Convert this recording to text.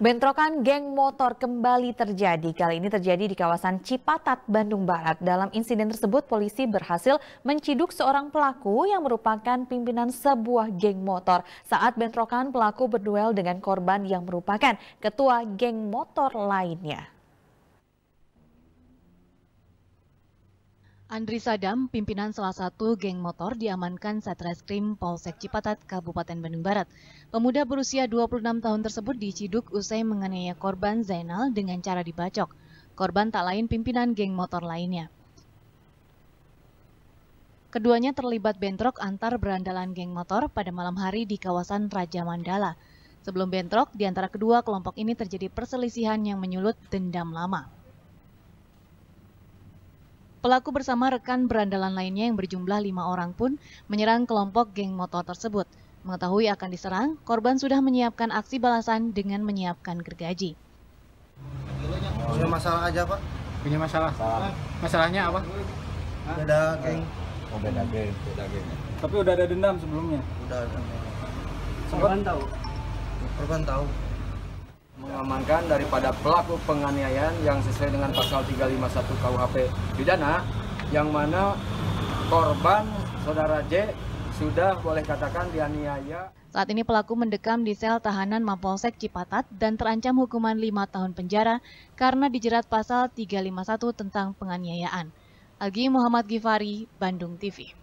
Bentrokan geng motor kembali terjadi. Kali ini terjadi di kawasan Cipatat, Bandung Barat. Dalam insiden tersebut, polisi berhasil menciduk seorang pelaku yang merupakan pimpinan sebuah geng motor. Saat bentrokan, pelaku berduel dengan korban yang merupakan ketua geng motor lainnya. Andri Sadam, pimpinan salah satu geng motor diamankan Satreskrim Polsek Cipatat, Kabupaten Bandung Barat. Pemuda berusia 26 tahun tersebut diciduk usai menganiaya korban Zainal dengan cara dibacok. Korban tak lain pimpinan geng motor lainnya. Keduanya terlibat bentrok antar berandalan geng motor pada malam hari di kawasan Raja Mandala. Sebelum bentrok, di antara kedua kelompok ini terjadi perselisihan yang menyulut dendam lama. Pelaku bersama rekan berandalan lainnya yang berjumlah lima orang pun menyerang kelompok geng motor tersebut. Mengetahui akan diserang, korban sudah menyiapkan aksi balasan dengan menyiapkan gergaji. Punya masalah aja pak? Punya masalah. Masalahnya apa? Beda geng. Oh beda geng. Beda geng. Tapi udah ada dendam sebelumnya. Udah ada. Korban tahu. Korban tahu mengamankan daripada pelaku penganiayaan yang sesuai dengan pasal 351 KUHP pidana yang mana korban saudara J sudah boleh katakan dianiaya. Saat ini pelaku mendekam di sel tahanan Mapolsek Cipatat dan terancam hukuman 5 tahun penjara karena dijerat pasal 351 tentang penganiayaan. Algi Muhammad Gifari, Bandung TV.